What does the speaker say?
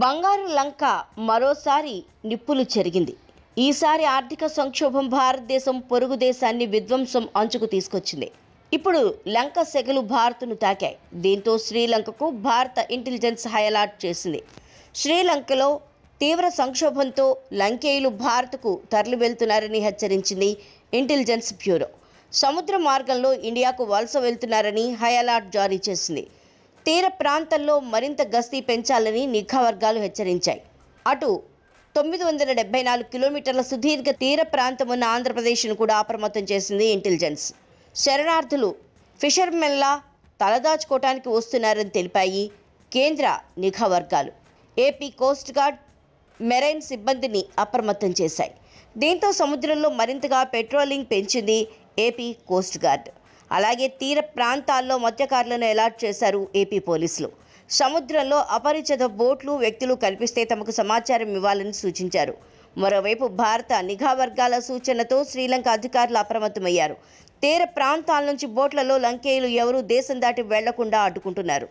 బంగారు లంక మరోసారి నిప్పులు చెరిగింది ఈసారి ఆర్థిక సంక్షోభం భారతదేశం పొరుగు దేశాన్ని విధ్వంసం అంచుకు తీసుకొచ్చింది ఇప్పుడు లంక సెగలు భారత్ను తాకాయి దీంతో శ్రీలంకకు భారత ఇంటెలిజెన్స్ హైలాట్ చేసింది శ్రీలంకలో తీవ్ర సంక్షోభంతో లంకేయులు భారత్కు తరలి వెళ్తున్నారని హెచ్చరించింది ఇంటెలిజెన్స్ బ్యూరో సముద్ర మార్గంలో ఇండియాకు వలస వెళ్తున్నారని హై అలర్ట్ జారీ చేసింది తీర ప్రాంతంలో మరింత గస్తీ పెంచాలని నిఘా వర్గాలు హెచ్చరించాయి అటు తొమ్మిది వందల డెబ్బై నాలుగు కిలోమీటర్ల సుదీర్ఘ తీర ప్రాంతం ఉన్న ఆంధ్రప్రదేశ్ను కూడా అప్రమత్తం చేసింది ఇంటెలిజెన్స్ శరణార్థులు ఫిషర్మెన్లా తలదాచుకోవటానికి వస్తున్నారని తెలిపాయి కేంద్ర నిఘా వర్గాలు ఏపీ కోస్ట్ గార్డ్ మెరైన్ సిబ్బందిని అప్రమత్తం చేశాయి దీంతో సముద్రంలో మరింతగా పెట్రోలింగ్ పెంచింది ఏపీ కోస్ట్ గార్డ్ అలాగే తీర ప్రాంతాల్లో మత్స్యకారులను ఎలాట్ చేశారు ఏపీ పోలీసులు సముద్రంలో అపరిచిత బోట్లు వ్యక్తులు కల్పిస్తే తమకు సమాచారం ఇవ్వాలని సూచించారు మరోవైపు భారత నిఘా వర్గాల సూచనతో శ్రీలంక అధికారులు అప్రమత్తమయ్యారు తీర ప్రాంతాల నుంచి బోట్లలో లంకేయులు ఎవరూ దేశం దాటి వెళ్లకుండా అడ్డుకుంటున్నారు